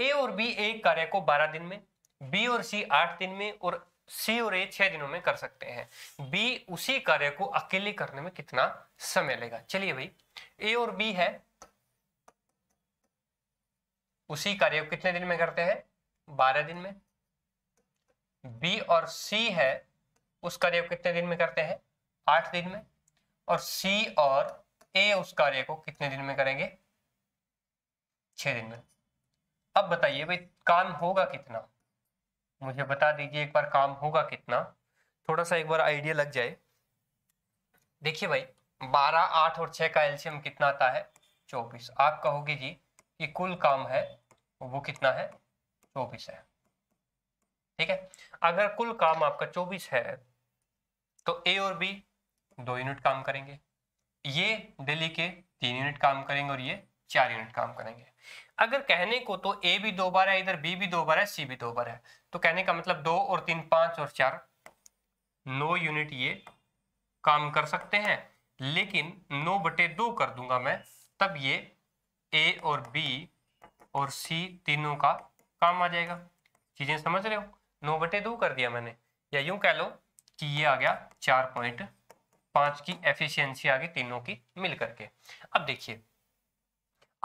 ए और बी ए कार्य को 12 दिन में बी और सी 8 दिन में और सी और ए छह दिनों में कर सकते हैं बी उसी कार्य को अकेले करने में कितना समय लेगा चलिए भाई ए और बी है उसी कार्य को कितने दिन में करते हैं बारह दिन में बी और सी है उस कार्य को कितने दिन में करते हैं आठ दिन में और सी और ए उस कार्य को कितने दिन में करेंगे छह दिन में अब बताइए भाई काम होगा कितना मुझे बता दीजिए एक बार काम होगा कितना थोड़ा सा एक बार आइडिया लग जाए देखिए भाई बारह आठ और छः का एल्शियम कितना आता है चौबीस आप कहोगे जी कि कुल काम है वो कितना है चौबीस है ठीक है अगर कुल काम आपका चौबीस है तो ए और बी दो यूनिट काम करेंगे ये दिल्ली के तीन यूनिट काम करेंगे और ये चार यूनिट काम करेंगे अगर कहने को तो ए भी दो बार है इधर बी भी दो बार है सी भी दो बार है तो कहने का मतलब दो और तीन पांच और चार नो यूनिट ये काम कर सकते हैं लेकिन नो बटे दो कर दूंगा मैं तब ये ए और बी और सी तीनों का काम आ जाएगा चीजें समझ रहे हो नो बटे दो कर दिया मैंने या यूं कह लो कि ये आ गया चार पॉइंट पांच की एफिशिएंसी आ गई तीनों की मिल करके अब देखिए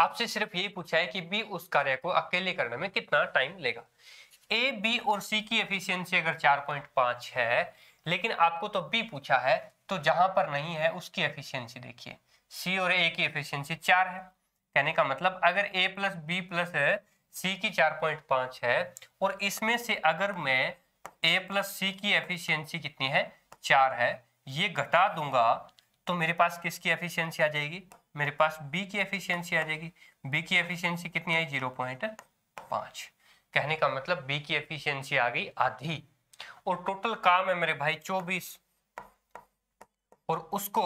आपसे सिर्फ यही पूछा है कि बी उस कार्य को अकेले करने में कितना टाइम लेगा ए बी और सी की एफिशिएंसी अगर 4.5 है लेकिन आपको तो बी पूछा है तो जहां पर नहीं है उसकी एफिशिएंसी देखिए सी और ए की एफिशिएंसी चार है कहने का मतलब अगर A plus B plus C की 4.5 है और इसमें से अगर मैं ए प्लस सी की एफिशियंसी कितनी है चार है ये घटा दूंगा तो मेरे पास किसकी एफिशियंसी आ जाएगी मेरे पास बी की एफिशिएंसी आ जाएगी बी की एफिशिएंसी कितनी आई जीरो पॉइंट पांच कहने का मतलब बी की एफिशिएंसी आ गई आधी और टोटल काम है मेरे भाई चौबीस और उसको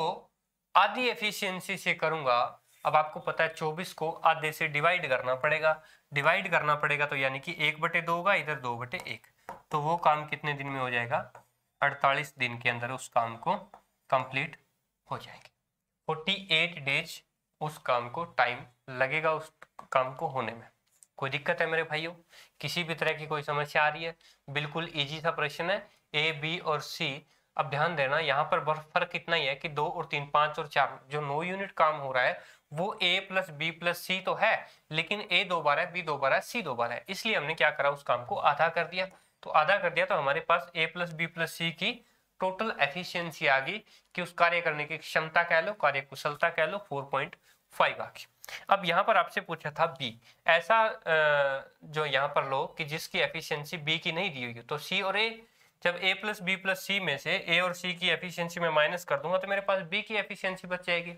आधी एफिशिएंसी से करूंगा अब आपको पता है चौबीस को आधे से डिवाइड करना पड़ेगा डिवाइड करना पड़ेगा तो यानी कि एक बटे दो होगा इधर दो बटे एक तो वो काम कितने दिन में हो जाएगा अड़तालीस दिन के अंदर उस काम को कंप्लीट हो जाएगी फोर्टी एट डेज उस काम को टाइम लगेगा उस काम को होने में कोई दिक्कत है मेरे भाइयों किसी भी तरह की कोई समस्या आ रही है बिल्कुल इजी सा प्रश्न है ए बी और सी अब ध्यान देना यहाँ पर बस फर्क इतना ही है कि दो और तीन पांच और चार जो नो यूनिट काम हो रहा है वो A plus B plus C तो है लेकिन ए दो बार है बी दो बार है सी दो बार है इसलिए हमने क्या करा उस काम को आधा कर दिया तो आधा कर दिया तो हमारे पास A plus B plus C की टोटल एफिशिएंसी आ गई कि उस कार्य करने की क्षमता कह लो कार्य कुशलता कह लो 4.5 आ गई अब यहाँ पर आपसे पूछा था बी ऐसा जो यहाँ पर लो कि जिसकी एफिशिएंसी बी की नहीं दी हुई तो सी और ए जब A plus B plus C में से ए और सी की एफिशिएंसी में माइनस कर दूंगा तो मेरे पास बी की एफिशिएंसी बच जाएगी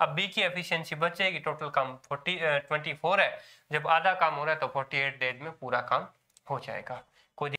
अब बी की एफिशिएंसी बच जाएगी टोटल काम फोर्टी ट्वेंटी फोर है जब आधा काम हो रहा है तो फोर्टी एट डेज में पूरा काम हो जाएगा कोई